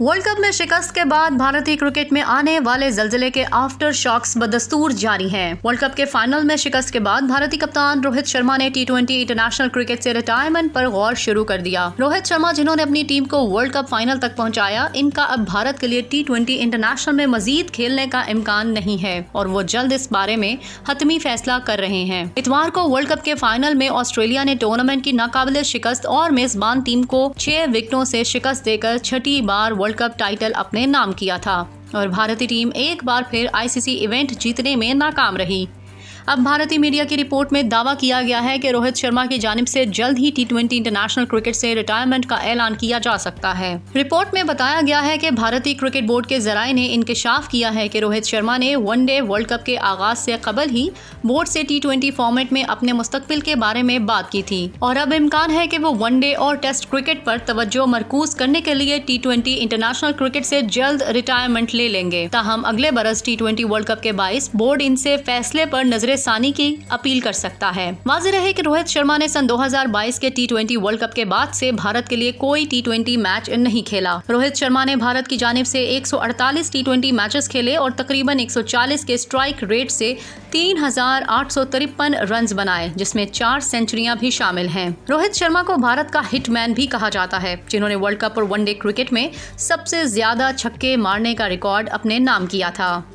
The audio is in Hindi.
वर्ल्ड कप में शिकस्त के बाद भारतीय क्रिकेट में आने वाले जलजिले के आफ्टर शॉक्स बदस्तूर जारी हैं। वर्ल्ड कप के फाइनल में शिकस्त के बाद भारतीय कप्तान रोहित शर्मा ने टी ट्वेंटी इंटरनेशनल क्रिकेट से रिटायरमेंट पर गौर शुरू कर दिया रोहित शर्मा जिन्होंने अपनी टीम को वर्ल्ड कप फाइनल तक पहुँचाया इनका अब भारत के लिए टी ट्वेंटी इंटरनेशनल में मजीद खेलने का इम्कान नहीं है और वो जल्द इस बारे में हतमी फैसला कर रहे हैं इतवार को वर्ल्ड कप के फाइनल में ऑस्ट्रेलिया ने टूर्नामेंट की नाकाबिल शिकस्त और मेजबान टीम को छह विकेटों ऐसी शिकस्त देकर छठी बार वर्ल्ड कप टाइटल अपने नाम किया था और भारतीय टीम एक बार फिर आईसीसी इवेंट जीतने में नाकाम रही अब भारतीय मीडिया की रिपोर्ट में दावा किया गया है कि रोहित शर्मा की जानब से जल्द ही टी इंटरनेशनल क्रिकेट से रिटायरमेंट का ऐलान किया जा सकता है रिपोर्ट में बताया गया है कि भारतीय क्रिकेट बोर्ड के जराये ने इंकशाफ किया है कि रोहित शर्मा ने वनडे वर्ल्ड कप के आगाज से कबल ही बोर्ड से टी फॉर्मेट में अपने मुस्तबिल के बारे में बात की थी और अब इम्कान है कि वो वनडे और टेस्ट क्रिकेट पर तवज्जो मरकूज करने के लिए टी इंटरनेशनल क्रिकेट से जल्द रिटायरमेंट ले लेंगे ताहम अगले बरस टी वर्ल्ड कप के बाईस बोर्ड इनसे फैसले पर नजर सानी की अपील कर सकता है वाज रहे की रोहित शर्मा ने सन 2022 के टी वर्ल्ड कप के बाद से भारत के लिए कोई टी मैच नहीं खेला रोहित शर्मा ने भारत की जानब से 148 टी मैचेस खेले और तकरीबन 140 के स्ट्राइक रेट से तीन हजार रन बनाए जिसमें चार सेंचुरियां भी शामिल हैं रोहित शर्मा को भारत का हिटमैन भी कहा जाता है जिन्होंने वर्ल्ड कप और वनडे क्रिकेट में सबसे ज्यादा छक्के मारने का रिकॉर्ड अपने नाम किया था